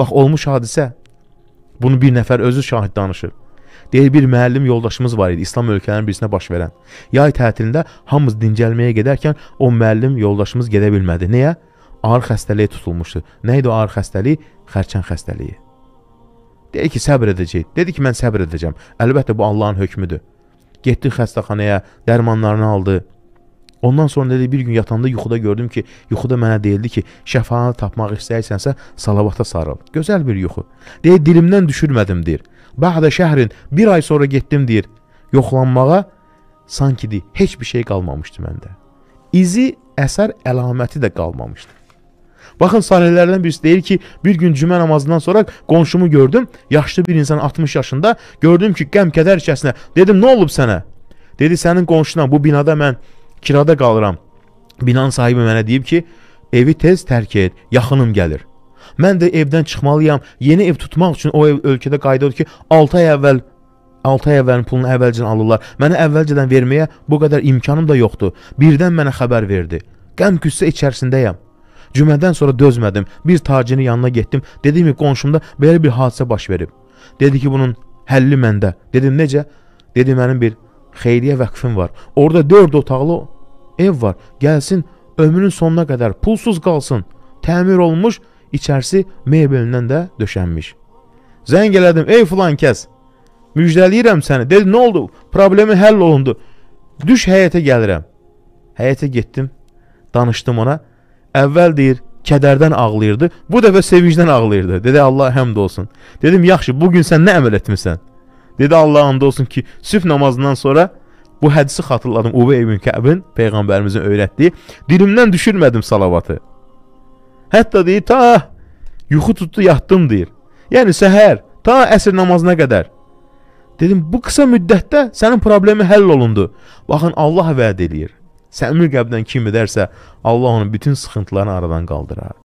Bax, olmuş hadisə, bunu bir nəfər özü şahid danışır. Deyir, bir müəllim yoldaşımız var idi, İslam ölkələrinin birisinə baş verən. Yay tətilində hamımız dincəlməyə gedərkən o müəllim yoldaşımız gedə bilmədi. Niyə? Ağır xəstəliyə tutulmuşdu. Nə idi o ağır xəstəlik? Xərçən xəstəliyi. Deyir ki, səbr edəcək. Dedi ki, mən səbr edəcəm. Əlbəttə, bu Allahın hökmüdür. Getdi xəstəxanaya, dərmanlarını aldı. Ondan sonra dedi bir gün yatanda yuxuda gördüm ki, yuxuda mənə deyildi ki, şəfanı tapmaq istəyirsənsə salavata sarıl. Gözəl bir yuxu. Deyir dilimdən düşürmədim deyir. Ba'da şəhrin bir ay sonra getdim deyir. Yoxlanmağa sanki deyir, heç bir şey qalmamışdı məndə. İzi, əsər əlaməti də qalmamışdı. Baxın sahnelerden birisi deyir ki, bir gün cümə namazından sonra qonşumu gördüm, yaşlı bir insan 60 yaşında, gördüm ki, qəm kədər içərisinə. Dedim, nə olub sənə? Dedi, sənin qonşuna bu binada mən Kirada qalıram. Binanın sahibi mənə deyib ki, evi tez tərk et, yaxınım gəlir. Mən də evdən çıxmalıyam. Yeni ev tutmaq üçün o ev ölkədə qayda odur ki, 6 ay əvvəl 6 ay əvvəlin pulunu əvvəlcədən alırlar. Mənə əvvəlcədən verməyə bu qədər imkanım da yoxdur. Birdən mənə xəbər verdi. Qəm qüssə içərisindəyəm. Cümədən sonra dözmədim. Bir tacirin yanına getdim. Dedim ki, qonşumda belə bir hadisə baş verib. Dedi ki, bunun həlli məndə. Dedim necə? Dedi mənim bir xeyriyə vəqfim var. Orada 4 otaqlı ev var. Gəlsin ömrünün sonuna qədər pulsuz qalsın. Təmir olmuş, içərisi mebelindən də döşənmiş. Zəng elədim, ey filan kəs. Müjdələyirəm səni. Dedi, nə oldu? Problemi həll olundu. Düş həyətə gəlirəm. Həyətə getdim. Danışdım ona. Əvvəl deyir, kədərdən ağlayırdı. Bu dəfə sevincdən ağlayırdı. Dedi, Allah həmd olsun. Dedim, yaxşı, bugün sən nə əməl etmirsən? Dedi Allah and olsun ki, sübh namazından sonra bu hədisi xatırladım. Ubey ibn Kəbin peyğəmbərimizin öyrətdiyi. Dilimdən düşürmədim salavatı. Hətta deyir ta yuxu tutdu, yatdım deyir. Yəni səhər ta əsr namazına qədər. Dedim bu qısa müddətdə sənin problemi həll olundu. Baxın Allah vəd eləyir. Səmir qəbdən kim edərsə, Allah onun bütün sıxıntılarını aradan qaldırar.